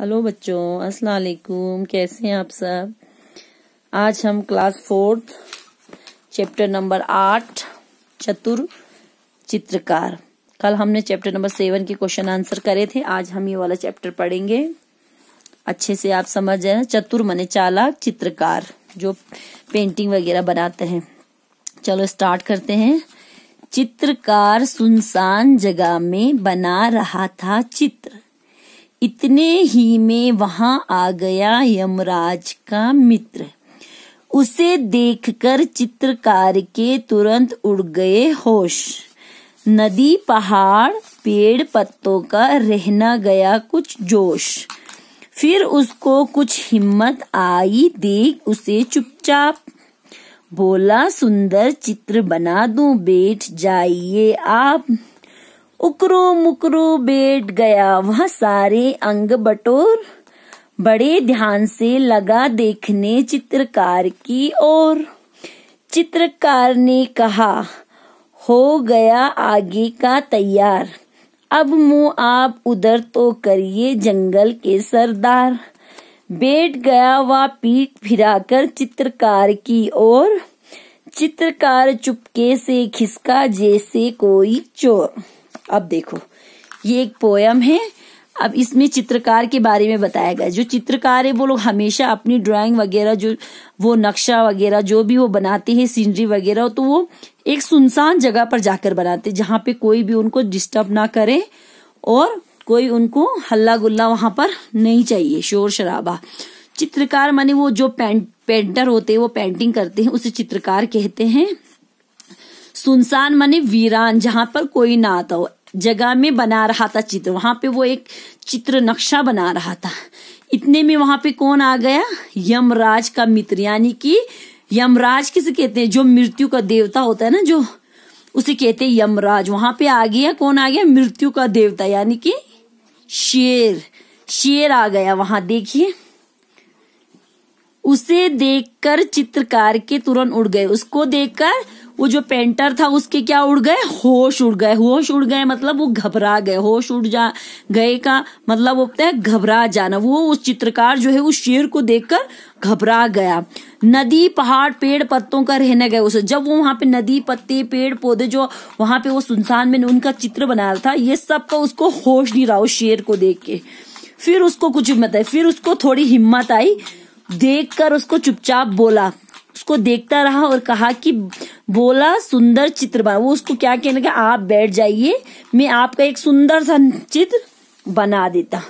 hello बच्चों अस्सलाम वालेकुम कैसे हैं आप सब आज हम क्लास फोर्थ चैप्टर नंबर आठ चतुर चित्रकार कल हमने चैप्टर नंबर सेवन के क्वेश्चन आंसर करे थे आज हम ये वाला चैप्टर पढ़ेंगे अच्छे से आप समझ जाए चतुर मने चालाक चित्रकार जो पेंटिंग वगैरह बनाते हैं चलो स्टार्ट करते हैं चित्रकार सुनसान जगह में बना रहा था चित्र इतने ही में वहां आ गया यमराज का मित्र उसे देखकर चित्रकार के तुरंत उड़ गए होश नदी पहाड़ पेड़ पत्तों का रहना गया कुछ जोश फिर उसको कुछ हिम्मत आई देख उसे चुपचाप बोला सुंदर चित्र बना दूं बैठ जाइए आप उकरो मुकरो बैठ गया वह सारे अंग बटोर बड़े ध्यान से लगा देखने चित्रकार की ओर चित्रकार ने कहा हो गया आगे का तैयार अब मुंह आप उधर तो करिए जंगल के सरदार बैठ गया वह पीठ फिराकर चित्रकार की ओर चित्रकार चुपके से खिसका जैसे कोई चोर अब देखो ये एक पोयम है अब इसमें चित्रकार के बारे में बताया गया जो चित्रकार है वो लोग हमेशा अपनी ड्राइंग वगैरह जो वो नक्शा वगैरह जो भी वो बनाते हैं सीनरी वगैरह तो वो एक सुनसान जगह पर जाकर बनाते जहाँ पे कोई भी उनको डिस्टर्ब ना करे और कोई उनको हल्ला गुल्ला वहां पर नहीं चाहिए शोर शराबा चित्रकार माने वो जो पेंट पेंटर होते हैं वो पेंटिंग करते हैं उसे चित्रकार कहते हैं सुनसान माने वीरान जहां पर कोई ना आता हो जगह में बना रहा था चित्र वहां पे वो एक चित्र नक्शा बना रहा था इतने में वहां पे कौन आ गया यमराज का मित्र यानी कि यमराज किसे कहते हैं जो मृत्यु का देवता होता है ना जो उसे कहते हैं यमराज वहां पे आ गया कौन आ गया मृत्यु का देवता यानी कि शेर शेर आ गया वहां देखिए उसे देखकर चित्रकार के तुरंत उड़ गए उसको देखकर वो जो पेंटर था उसके क्या उड़ गए होश उड़ गए होश उड़ गए मतलब वो घबरा गए होश उड़ जा गए का मतलब वो होता है घबरा जाना वो उस चित्रकार जो है उस शेर को देखकर घबरा गया नदी पहाड़ पेड़ पत्तों का रहने गए उसे जब वो वहां पे नदी पत्ते पेड़ पौधे जो वहां पे वो सुनसान में उनका चित्र बनाया था ये सब का उसको होश नहीं रहा उस शेर को देख के फिर उसको कुछ हिम्मत आई फिर उसको थोड़ी हिम्मत आई देखकर उसको चुपचाप बोला उसको देखता रहा और कहा कि बोला सुंदर चित्र बना वो उसको क्या कहने का आप बैठ जाइए मैं आपका एक सुंदर सा चित्र बना देता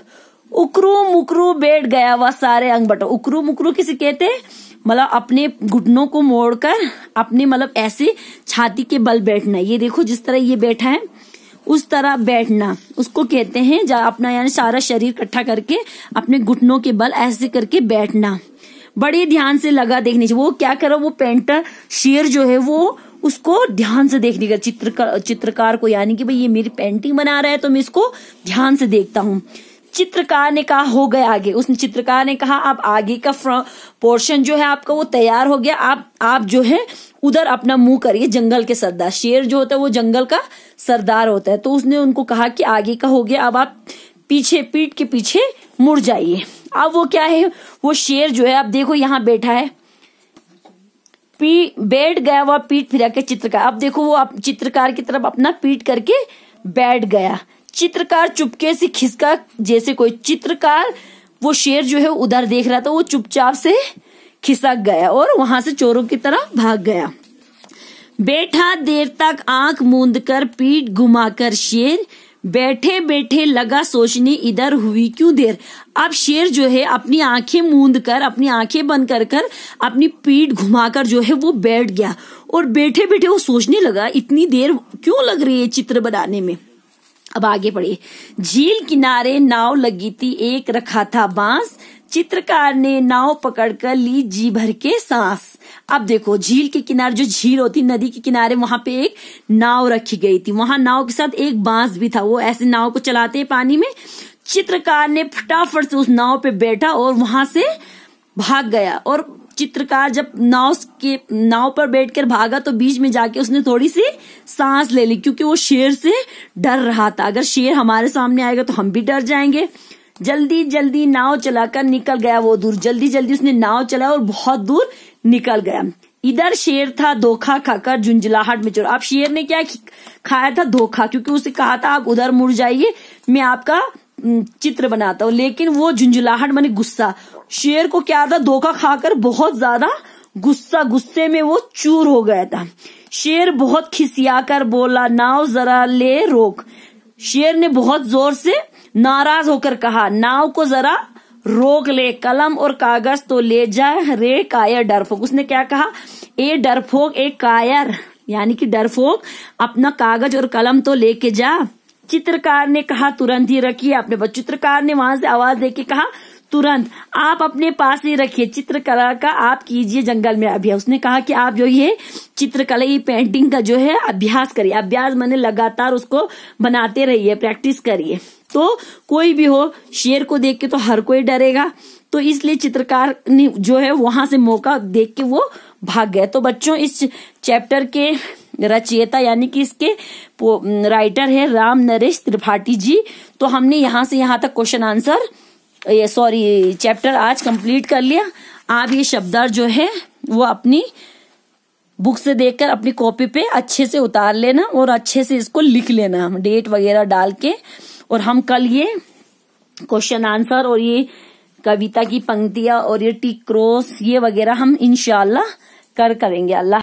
उकरू मुकरू बैठ गया वह सारे अंग बटो उकरू मुकरू किसे कहते हैं मतलब अपने घुटनों को मोड़कर अपने मतलब ऐसे छाती के बल बैठना ये देखो जिस तरह ये बैठा है उस तरह बैठना उसको कहते हैं अपना यानी सारा शरीर इकट्ठा करके अपने घुटनों के बल ऐसे करके बैठना बड़े ध्यान से लगा देखने चाहिए वो क्या करो वो पेंटर शेर जो है वो उसको ध्यान से देखने का चित्रकार चित्रकार को यानी कि भाई ये मेरी पेंटिंग बना रहा है तो मैं इसको ध्यान से देखता हूँ चित्रकार ने कहा हो गया आगे उसने चित्रकार ने कहा आप आगे का पोर्शन जो है आपका वो तैयार हो गया आप आप जो है उधर अपना मुंह करिए जंगल के सरदार शेर जो होता है वो जंगल का सरदार होता है तो उसने उनको कहा कि आगे का हो गया अब आप पीछे पीठ के पीछे मुड़ जाइए अब वो क्या है वो शेर जो है आप देखो यहाँ बैठा है पी बैठ गया वह पीठ फिरा के चित्रकार अब देखो वो आप चित्रकार की तरफ अपना पीठ करके बैठ गया चित्रकार चुपके से खिसका जैसे कोई चित्रकार वो शेर जो है उधर देख रहा था वो चुपचाप से खिसक गया और वहां से चोरों की तरफ भाग गया बैठा देर तक आंख मूंद कर पीठ घुमाकर शेर बैठे बैठे लगा सोचने इधर हुई क्यों देर अब शेर जो है अपनी आंखें मूंद कर अपनी आंखें बंद कर कर अपनी पीठ घुमाकर जो है वो बैठ गया और बैठे बैठे वो सोचने लगा इतनी देर क्यों लग रही है चित्र बनाने में अब आगे बढ़े झील किनारे नाव लगी थी एक रखा था बांस चित्रकार ने नाव पकड़कर ली जी भर के सांस अब देखो झील के किनारे जो झील होती नदी के किनारे वहां पे एक नाव रखी गई थी वहां नाव के साथ एक बांस भी था वो ऐसे नाव को चलाते हैं पानी में चित्रकार ने फटाफट से उस नाव पे बैठा और वहां से भाग गया और चित्रकार जब नाव के नाव पर बैठकर भागा तो बीच में जाके उसने थोड़ी सी सांस ले ली क्योंकि वो शेर से डर रहा था अगर शेर हमारे सामने आएगा तो हम भी डर जाएंगे जल्दी जल्दी नाव चलाकर निकल गया वो दूर जल्दी जल्दी उसने नाव चलाया और बहुत दूर निकल गया इधर शेर था धोखा खाकर झुंझलाहट में चोरा अब शेर ने क्या खाया था धोखा क्योंकि उसे कहा था आप उधर मुड़ जाइए मैं आपका चित्र बनाता हूँ लेकिन वो झुंझुलाहट मानी गुस्सा शेर को क्या था धोखा खाकर बहुत ज्यादा गुस्सा गुस्से में वो चूर हो गया था शेर बहुत खिसिया कर बोला नाव जरा ले रोक शेर ने बहुत जोर से नाराज होकर कहा नाव को जरा रोक ले कलम और कागज तो ले जा रे कायर डरफोक उसने क्या कहा ए डरफोक ए कायर यानी कि डरफोक अपना कागज और कलम तो लेके जा चित्रकार ने कहा तुरंत ही रखिए अपने बच्चे चित्रकार ने वहां से आवाज देके कहा तुरंत आप अपने पास ही रखिए चित्रकला का आप कीजिए जंगल में अभ्यास उसने कहा कि आप जो ये चित्रकला ये पेंटिंग का जो है अभ्यास करिए अभ्यास मैंने लगातार उसको बनाते रहिए प्रैक्टिस करिए तो कोई भी हो शेर को देख के तो हर कोई डरेगा तो इसलिए चित्रकार ने जो है वहां से मौका देख के वो भाग गए तो बच्चों इस चैप्टर के रचयिता यानी कि इसके राइटर है राम नरेश त्रिपाठी जी तो हमने यहाँ से यहाँ तक क्वेश्चन आंसर ये सॉरी चैप्टर आज कंप्लीट कर लिया आप ये शब्दार्थ जो है वो अपनी बुक से देखकर अपनी कॉपी पे अच्छे से उतार लेना और अच्छे से इसको लिख लेना डेट वगैरह डाल के और हम कल ये क्वेश्चन आंसर और ये कविता की पंक्तियां और ये टिक क्रॉस ये वगैरह हम इनशाला कर करेंगे अल्लाह